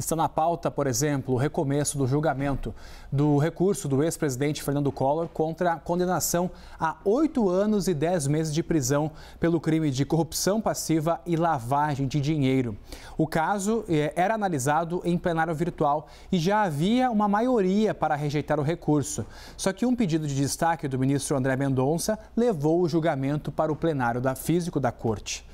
Está na pauta, por exemplo, o recomeço do julgamento do recurso do ex-presidente Fernando Collor contra a condenação a oito anos e dez meses de prisão pelo crime de corrupção passiva e lavagem de dinheiro. O caso eh, era analisado em plenário virtual e já havia uma maioria para rejeitar o recurso. Só que um pedido de destaque do ministro André Mendonça levou o julgamento para o plenário da físico da corte.